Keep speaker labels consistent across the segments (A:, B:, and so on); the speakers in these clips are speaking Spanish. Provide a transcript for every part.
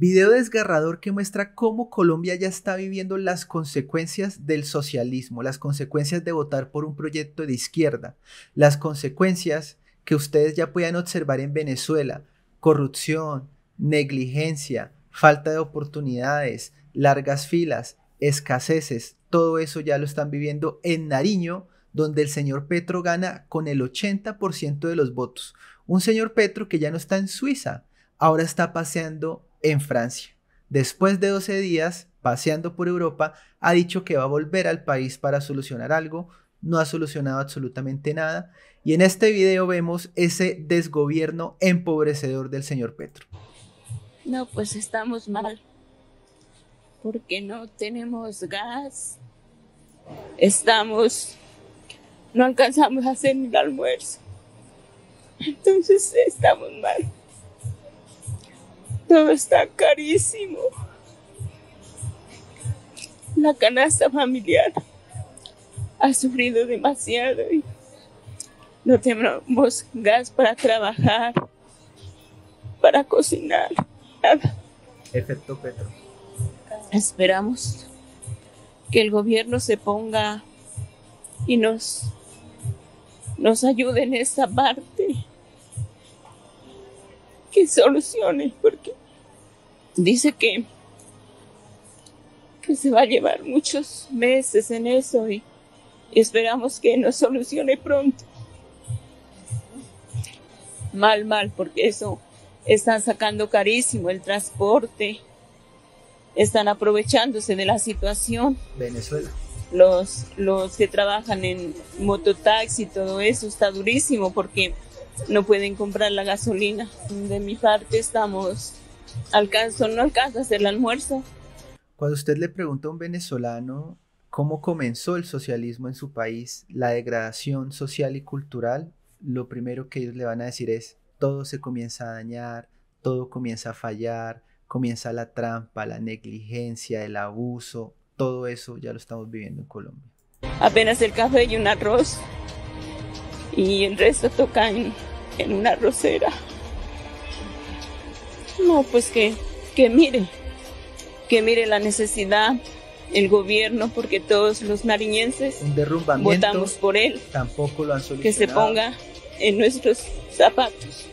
A: Video desgarrador que muestra cómo Colombia ya está viviendo las consecuencias del socialismo, las consecuencias de votar por un proyecto de izquierda, las consecuencias que ustedes ya puedan observar en Venezuela, corrupción, negligencia, falta de oportunidades, largas filas, escaseces, todo eso ya lo están viviendo en Nariño, donde el señor Petro gana con el 80% de los votos. Un señor Petro que ya no está en Suiza, ahora está paseando en Francia. Después de 12 días paseando por Europa, ha dicho que va a volver al país para solucionar algo, no ha solucionado absolutamente nada y en este video vemos ese desgobierno empobrecedor del señor Petro.
B: No, pues estamos mal porque no tenemos gas, estamos, no alcanzamos a hacer el almuerzo, entonces estamos mal. Todo está carísimo. La canasta familiar ha sufrido demasiado y no tenemos gas para trabajar, para cocinar, nada.
A: Efecto Petro.
B: Esperamos que el gobierno se ponga y nos, nos ayude en esta parte, que solucione, porque dice que, se va a llevar muchos meses en eso y, esperamos que nos solucione pronto. Mal, mal, porque eso están sacando carísimo el transporte, están aprovechándose de la situación. Venezuela. Los, los que trabajan en mototaxi, todo eso está durísimo porque no pueden comprar la gasolina. De mi parte estamos alcanzo, no alcanzo a hacer el almuerzo.
A: Cuando usted le pregunta a un venezolano cómo comenzó el socialismo en su país, la degradación social y cultural, lo primero que ellos le van a decir es, todo se comienza a dañar, todo comienza a fallar, comienza la trampa, la negligencia, el abuso, todo eso ya lo estamos viviendo en Colombia.
B: Apenas el café y un arroz y el resto tocan en una arrocera. No, pues que, que mire, que mire la necesidad, el gobierno, porque todos los nariñenses votamos por él.
A: Tampoco lo Que se ponga
B: en nuestros zapatos.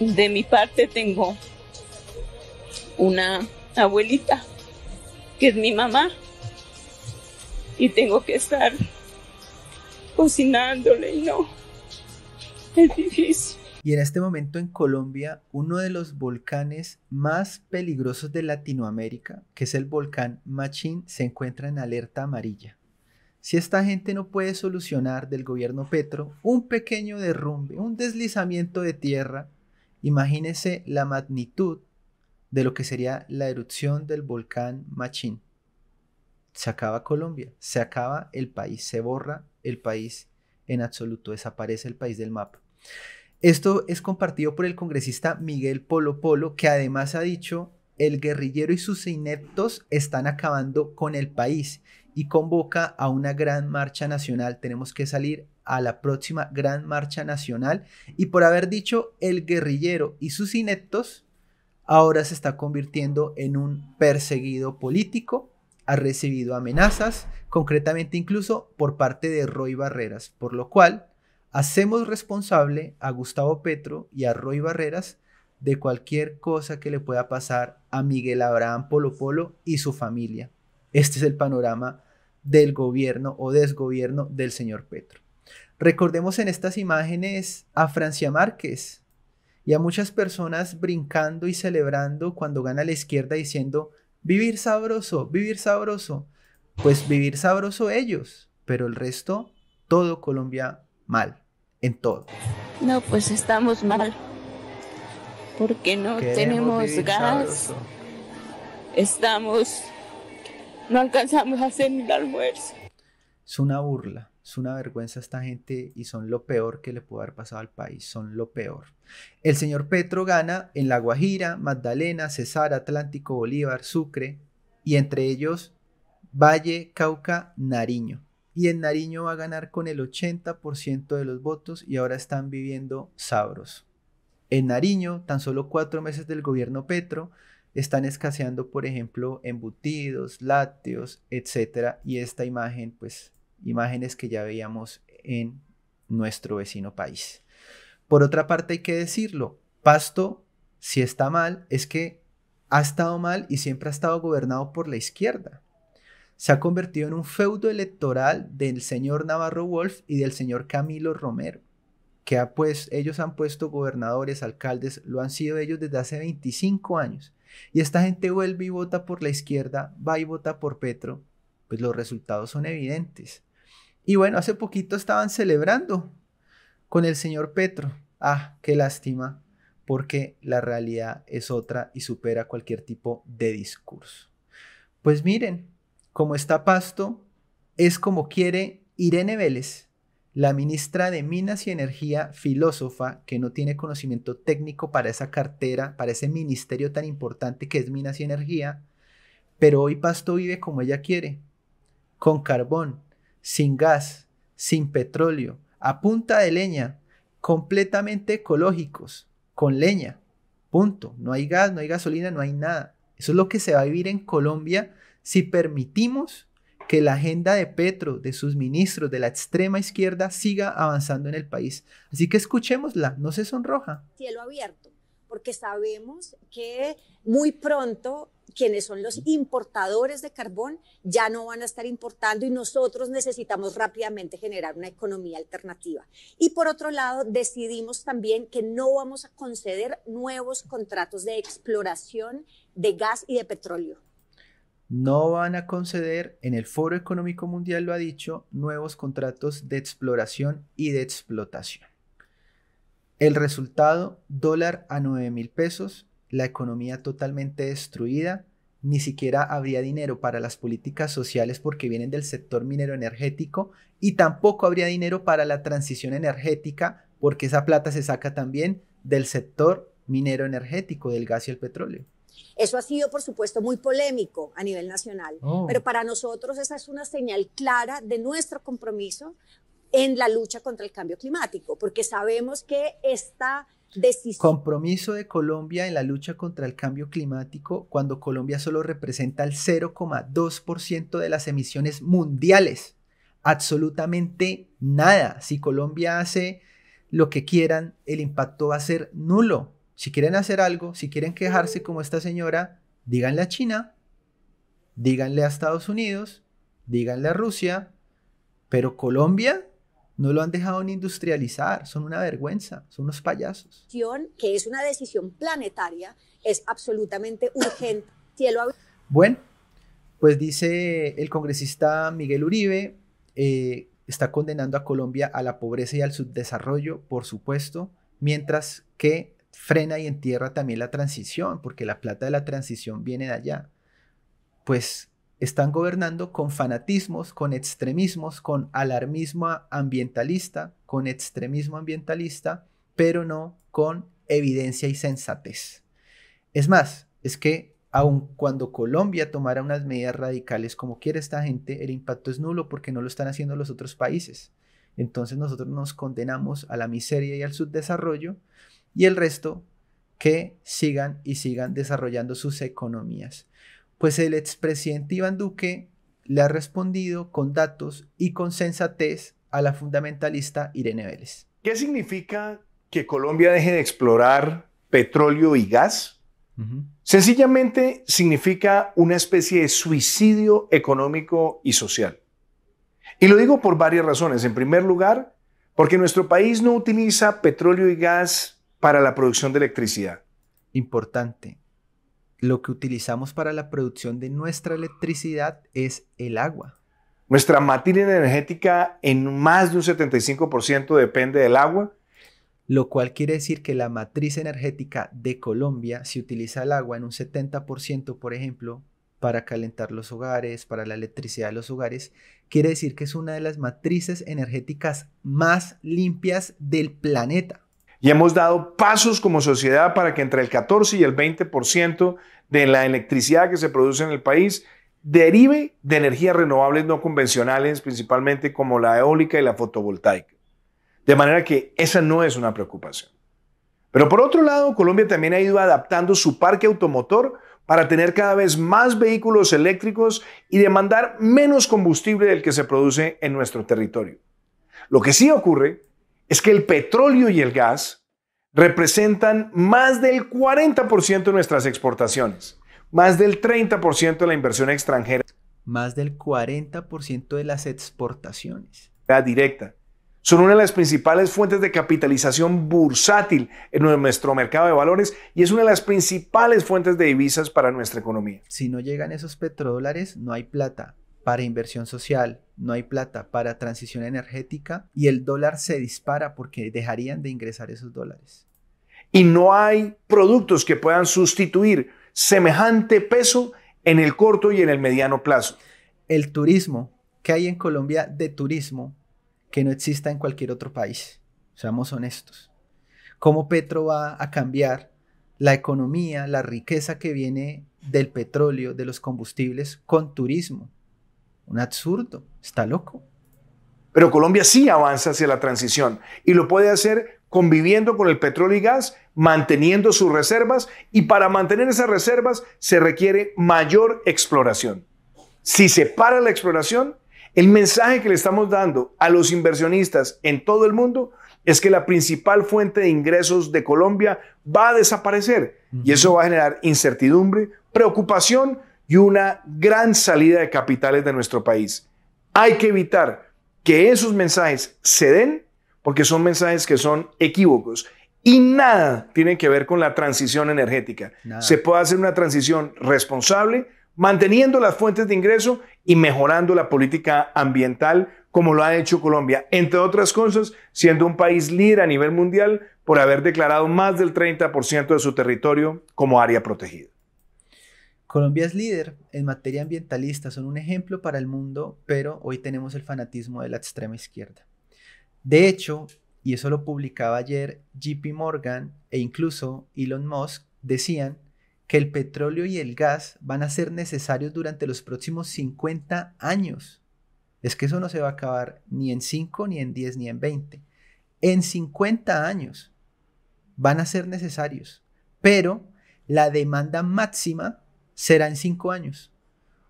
B: De mi parte tengo una abuelita, que es mi mamá, y tengo que estar cocinándole y no, es difícil.
A: Y en este momento en Colombia, uno de los volcanes más peligrosos de Latinoamérica, que es el volcán Machín, se encuentra en alerta amarilla. Si esta gente no puede solucionar del gobierno Petro un pequeño derrumbe, un deslizamiento de tierra, imagínese la magnitud de lo que sería la erupción del volcán Machín. Se acaba Colombia, se acaba el país, se borra el país en absoluto, desaparece el país del mapa. Esto es compartido por el congresista Miguel Polo Polo, que además ha dicho, el guerrillero y sus ineptos están acabando con el país y convoca a una gran marcha nacional. Tenemos que salir a la próxima gran marcha nacional. Y por haber dicho el guerrillero y sus ineptos, ahora se está convirtiendo en un perseguido político. Ha recibido amenazas, concretamente incluso por parte de Roy Barreras, por lo cual Hacemos responsable a Gustavo Petro y a Roy Barreras de cualquier cosa que le pueda pasar a Miguel Abraham Polo Polo y su familia. Este es el panorama del gobierno o desgobierno del señor Petro. Recordemos en estas imágenes a Francia Márquez y a muchas personas brincando y celebrando cuando gana la izquierda diciendo, vivir sabroso, vivir sabroso. Pues vivir sabroso ellos, pero el resto, todo Colombia mal en todo.
B: No, pues estamos mal. Porque no tenemos gas. Estamos. No alcanzamos a hacer el almuerzo.
A: Es una burla, es una vergüenza esta gente y son lo peor que le pudo haber pasado al país, son lo peor. El señor Petro gana en La Guajira, Magdalena, Cesar, Atlántico, Bolívar, Sucre y entre ellos Valle, Cauca, Nariño y en Nariño va a ganar con el 80% de los votos y ahora están viviendo sabros. En Nariño, tan solo cuatro meses del gobierno Petro, están escaseando, por ejemplo, embutidos, lácteos, etc. Y esta imagen, pues, imágenes que ya veíamos en nuestro vecino país. Por otra parte, hay que decirlo, Pasto, si está mal, es que ha estado mal y siempre ha estado gobernado por la izquierda se ha convertido en un feudo electoral del señor Navarro Wolf y del señor Camilo Romero, que ha pues, ellos han puesto gobernadores, alcaldes, lo han sido ellos desde hace 25 años. Y esta gente vuelve y vota por la izquierda, va y vota por Petro, pues los resultados son evidentes. Y bueno, hace poquito estaban celebrando con el señor Petro. Ah, qué lástima, porque la realidad es otra y supera cualquier tipo de discurso. Pues miren, como está Pasto, es como quiere Irene Vélez, la ministra de Minas y Energía, filósofa, que no tiene conocimiento técnico para esa cartera, para ese ministerio tan importante que es Minas y Energía, pero hoy Pasto vive como ella quiere, con carbón, sin gas, sin petróleo, a punta de leña, completamente ecológicos, con leña, punto. No hay gas, no hay gasolina, no hay nada. Eso es lo que se va a vivir en Colombia si permitimos que la agenda de Petro, de sus ministros, de la extrema izquierda, siga avanzando en el país. Así que escuchémosla, no se sonroja.
C: Cielo abierto, porque sabemos que muy pronto quienes son los importadores de carbón ya no van a estar importando y nosotros necesitamos rápidamente generar una economía alternativa. Y por otro lado, decidimos también que no vamos a conceder nuevos contratos de exploración de gas y de petróleo
A: no van a conceder, en el Foro Económico Mundial lo ha dicho, nuevos contratos de exploración y de explotación. El resultado, dólar a 9 mil pesos, la economía totalmente destruida, ni siquiera habría dinero para las políticas sociales porque vienen del sector minero energético y tampoco habría dinero para la transición energética porque esa plata se saca también del sector minero energético, del gas y el petróleo.
C: Eso ha sido, por supuesto, muy polémico a nivel nacional, oh. pero para nosotros esa es una señal clara de nuestro compromiso en la lucha contra el cambio climático, porque sabemos que esta
A: decisión... Compromiso de Colombia en la lucha contra el cambio climático cuando Colombia solo representa el 0,2% de las emisiones mundiales. Absolutamente nada. Si Colombia hace lo que quieran, el impacto va a ser nulo. Si quieren hacer algo, si quieren quejarse como esta señora, díganle a China, díganle a Estados Unidos, díganle a Rusia, pero Colombia no lo han dejado ni industrializar, son una vergüenza, son unos payasos.
C: Que es una decisión planetaria, es absolutamente urgente.
A: bueno, pues dice el congresista Miguel Uribe, eh, está condenando a Colombia a la pobreza y al subdesarrollo, por supuesto, mientras que frena y entierra también la transición, porque la plata de la transición viene de allá. Pues están gobernando con fanatismos, con extremismos, con alarmismo ambientalista, con extremismo ambientalista, pero no con evidencia y sensatez. Es más, es que aun cuando Colombia tomara unas medidas radicales como quiere esta gente, el impacto es nulo porque no lo están haciendo los otros países. Entonces nosotros nos condenamos a la miseria y al subdesarrollo y el resto que sigan y sigan desarrollando sus economías. Pues el expresidente Iván Duque le ha respondido con datos y con sensatez a la fundamentalista Irene Vélez.
D: ¿Qué significa que Colombia deje de explorar petróleo y gas? Sencillamente significa una especie de suicidio económico y social. Y lo digo por varias razones. En primer lugar, porque nuestro país no
A: utiliza petróleo y gas para la producción de electricidad. Importante. Lo que utilizamos para la producción de nuestra electricidad es el agua. Nuestra matriz energética en más de un 75% depende del agua. Lo cual quiere decir que la matriz energética de Colombia, si utiliza el agua en un 70%, por ejemplo, para calentar los hogares, para la electricidad de los hogares, quiere decir que es una de las matrices energéticas más limpias del planeta
D: y hemos dado pasos como sociedad para que entre el 14 y el 20% de la electricidad que se produce en el país derive de energías renovables no convencionales, principalmente como la eólica y la fotovoltaica. De manera que esa no es una preocupación. Pero por otro lado, Colombia también ha ido adaptando su parque automotor para tener cada vez más vehículos eléctricos y demandar menos combustible del que se produce en nuestro territorio. Lo que sí ocurre es que el petróleo y el gas representan más del 40% de nuestras exportaciones, más del 30% de la inversión extranjera. Más del
A: 40% de las exportaciones.
D: La directa. Son una de las principales fuentes de capitalización bursátil en nuestro mercado de valores y es una de las principales fuentes de divisas para nuestra economía.
A: Si no llegan esos petrodólares, no hay plata para inversión social, no hay plata para transición energética y el dólar se dispara porque dejarían de ingresar esos dólares.
D: Y no hay productos que puedan sustituir
A: semejante peso en el corto y en el mediano plazo. El turismo, que hay en Colombia de turismo que no exista en cualquier otro país? Seamos honestos. ¿Cómo Petro va a cambiar la economía, la riqueza que viene del petróleo, de los combustibles, con turismo? Un absurdo. Está loco.
D: Pero Colombia sí avanza hacia la transición y lo puede hacer conviviendo con el petróleo y gas, manteniendo sus reservas y para mantener esas reservas se requiere mayor exploración. Si se para la exploración, el mensaje que le estamos dando a los inversionistas en todo el mundo es que la principal fuente de ingresos de Colombia va a desaparecer y eso va a generar incertidumbre, preocupación y una gran salida de capitales de nuestro país. Hay que evitar que esos mensajes se den porque son mensajes que son equívocos y nada tiene que ver con la transición energética. Se puede hacer una transición responsable manteniendo las fuentes de ingreso y mejorando la política ambiental como lo ha hecho Colombia, entre otras cosas, siendo un país líder a nivel mundial por haber declarado más del 30% de su territorio como área protegida.
A: Colombia es líder en materia ambientalista, son un ejemplo para el mundo, pero hoy tenemos el fanatismo de la extrema izquierda. De hecho, y eso lo publicaba ayer JP Morgan e incluso Elon Musk, decían que el petróleo y el gas van a ser necesarios durante los próximos 50 años. Es que eso no se va a acabar ni en 5, ni en 10, ni en 20. En 50 años van a ser necesarios, pero la demanda máxima será en cinco años.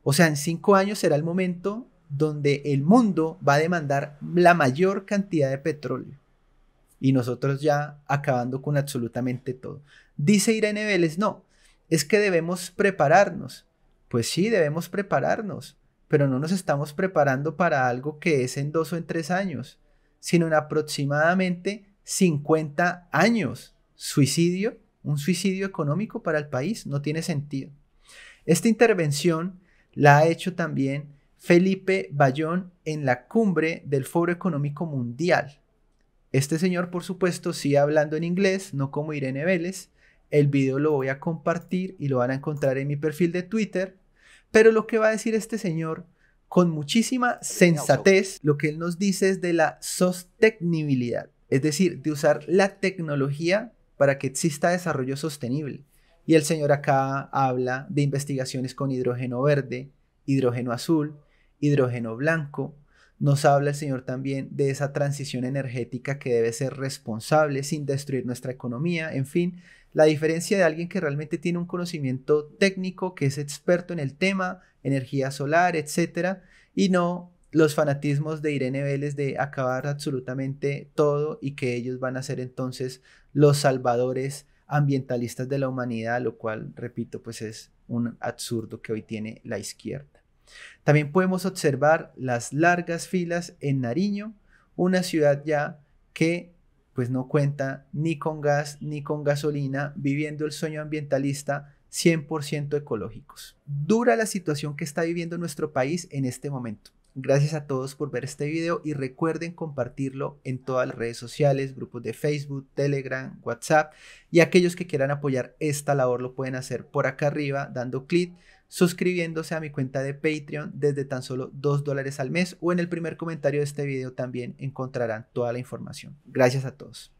A: O sea, en cinco años será el momento donde el mundo va a demandar la mayor cantidad de petróleo. Y nosotros ya acabando con absolutamente todo. Dice Irene Vélez, no, es que debemos prepararnos. Pues sí, debemos prepararnos, pero no nos estamos preparando para algo que es en dos o en tres años, sino en aproximadamente 50 años. Suicidio, un suicidio económico para el país, no tiene sentido. Esta intervención la ha hecho también Felipe Bayón en la cumbre del Foro Económico Mundial. Este señor, por supuesto, sigue hablando en inglés, no como Irene Vélez. El video lo voy a compartir y lo van a encontrar en mi perfil de Twitter. Pero lo que va a decir este señor, con muchísima sensatez, lo que él nos dice es de la sostenibilidad, es decir, de usar la tecnología para que exista desarrollo sostenible. Y el señor acá habla de investigaciones con hidrógeno verde, hidrógeno azul, hidrógeno blanco. Nos habla el señor también de esa transición energética que debe ser responsable sin destruir nuestra economía. En fin, la diferencia de alguien que realmente tiene un conocimiento técnico, que es experto en el tema, energía solar, etcétera, y no los fanatismos de Irene Vélez de acabar absolutamente todo y que ellos van a ser entonces los salvadores ambientalistas de la humanidad, lo cual, repito, pues es un absurdo que hoy tiene la izquierda. También podemos observar las largas filas en Nariño, una ciudad ya que pues no cuenta ni con gas ni con gasolina, viviendo el sueño ambientalista 100% ecológicos. Dura la situación que está viviendo nuestro país en este momento. Gracias a todos por ver este video y recuerden compartirlo en todas las redes sociales, grupos de Facebook, Telegram, WhatsApp y aquellos que quieran apoyar esta labor lo pueden hacer por acá arriba dando clic, suscribiéndose a mi cuenta de Patreon desde tan solo 2 dólares al mes o en el primer comentario de este video también encontrarán toda la información. Gracias a todos.